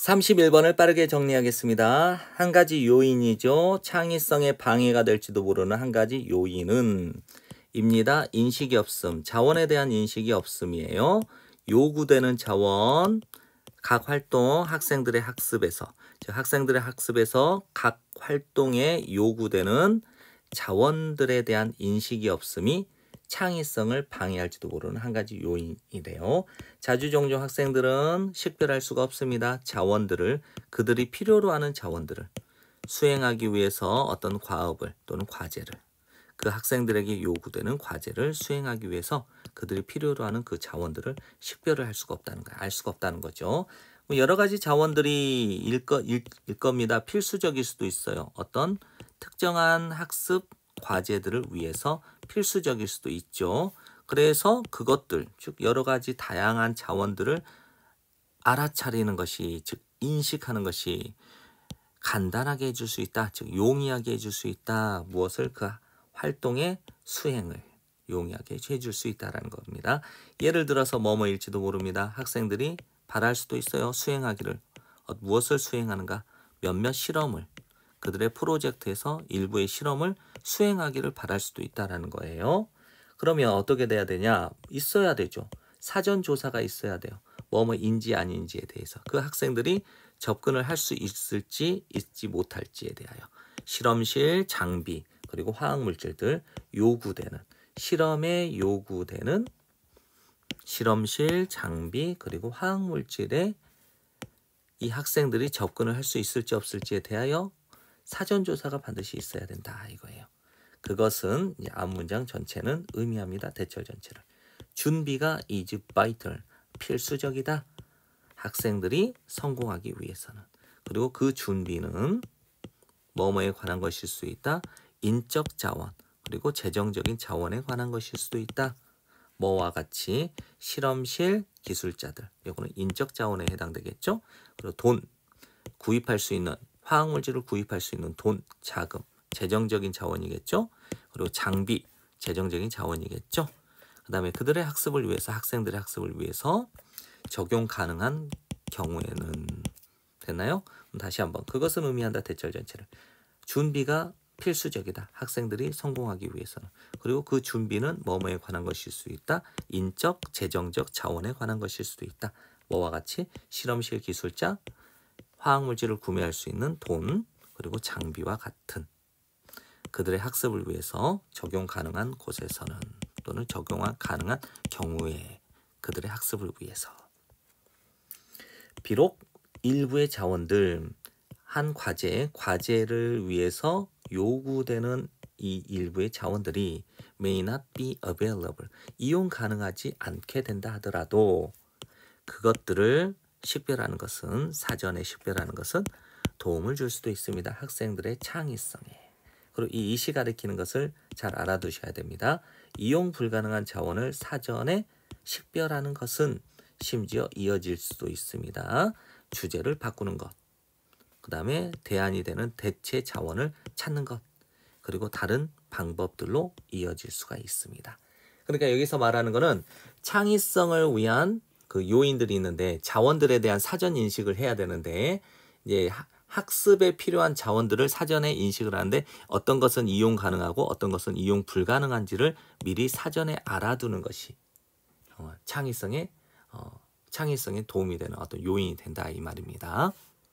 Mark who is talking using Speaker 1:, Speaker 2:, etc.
Speaker 1: 31번을 빠르게 정리하겠습니다. 한 가지 요인이죠. 창의성에 방해가 될지도 모르는 한 가지 요인은 입니다. 인식이 없음, 자원에 대한 인식이 없음이에요. 요구되는 자원, 각 활동, 학생들의 학습에서, 즉 학생들의 학습에서 각 활동에 요구되는 자원들에 대한 인식이 없음이 창의성을 방해할지도 모르는 한 가지 요인이래요. 자주 종종 학생들은 식별할 수가 없습니다. 자원들을 그들이 필요로 하는 자원들을 수행하기 위해서 어떤 과업을 또는 과제를 그 학생들에게 요구되는 과제를 수행하기 위해서 그들이 필요로 하는 그 자원들을 식별을 할 수가 없다는 거야. 알 수가 없다는 거죠. 뭐 여러 가지 자원들이 일, 거, 일, 일 겁니다. 필수적일 수도 있어요. 어떤 특정한 학습 과제들을 위해서 필수적일 수도 있죠. 그래서 그것들, 즉 여러 가지 다양한 자원들을 알아차리는 것이, 즉 인식하는 것이 간단하게 해줄 수 있다, 즉 용이하게 해줄 수 있다. 무엇을 그 활동의 수행을 용이하게 해줄 수 있다라는 겁니다. 예를 들어서 뭐뭐일지도 모릅니다. 학생들이 바랄 수도 있어요. 수행하기를 무엇을 수행하는가, 몇몇 실험을 그들의 프로젝트에서 일부의 실험을 수행하기를 바랄 수도 있다라는 거예요. 그러면 어떻게 돼야 되냐? 있어야 되죠. 사전 조사가 있어야 돼요. 뭐뭐인지 아닌지에 대해서 그 학생들이 접근을 할 수 있을지 있지 못할지에 대하여 실험실 장비 그리고 화학 물질들 요구되는 실험에 요구되는 실험실 장비 그리고 화학 물질에 이 학생들이 접근을 할 수 있을지 없을지에 대하여 사전조사가 반드시 있어야 된다 이거예요. 그것은 앞 문장 전체는 의미합니다. 대철 전체를. 준비가 is vital, 필수적이다. 학생들이 성공하기 위해서는. 그리고 그 준비는 뭐뭐에 관한 것일 수 있다. 인적 자원, 그리고 재정적인 자원에 관한 것일 수도 있다. 뭐와 같이 실험실 기술자들, 이거는 인적 자원에 해당되겠죠. 그리고 돈, 구입할 수 있는 화학물질을 구입할 수 있는 돈, 자금, 재정적인 자원이겠죠. 그리고 장비, 재정적인 자원이겠죠. 그 다음에 그들의 학습을 위해서 학생들의 학습을 위해서 적용 가능한 경우에는 됐나요? 다시 한번 그것은 의미한다 대절 전체를 준비가 필수적이다. 학생들이 성공하기 위해서는. 그리고 그 준비는 뭐뭐에 관한 것일 수 있다. 인적, 재정적 자원에 관한 것일 수도 있다. 뭐와 같이 실험실 기술자, 화학물질을 구매할 수 있는 돈, 그리고 장비와 같은 그들의 학습을 위해서 적용 가능한 곳에서는 또는 적용 가능한 경우에 그들의 학습을 위해서 비록 일부의 자원들 한 과제 과제를 위해서 요구되는 이 일부의 자원들이 may not be available 이용 가능하지 않게 된다 하더라도 그것들을 식별하는 것은 사전에 식별하는 것은 도움을 줄 수도 있습니다. 학생들의 창의성에. 그리고 이 이시 가리키는 것을 잘 알아두셔야 됩니다. 이용 불가능한 자원을 사전에 식별하는 것은 심지어 이어질 수도 있습니다. 주제를 바꾸는 것. 그 다음에 대안이 되는 대체 자원을 찾는 것. 그리고 다른 방법들로 이어질 수가 있습니다. 그러니까 여기서 말하는 것은 창의성을 위한 그 요인들이 있는데 자원들에 대한 사전 인식을 해야 되는데 이제 학습에 필요한 자원들을 사전에 인식을 하는데 어떤 것은 이용 가능하고 어떤 것은 이용 불가능한지를 미리 사전에 알아두는 것이 어, 창의성에 어, 창의성에 도움이 되는 어떤 요인이 된다 이 말입니다.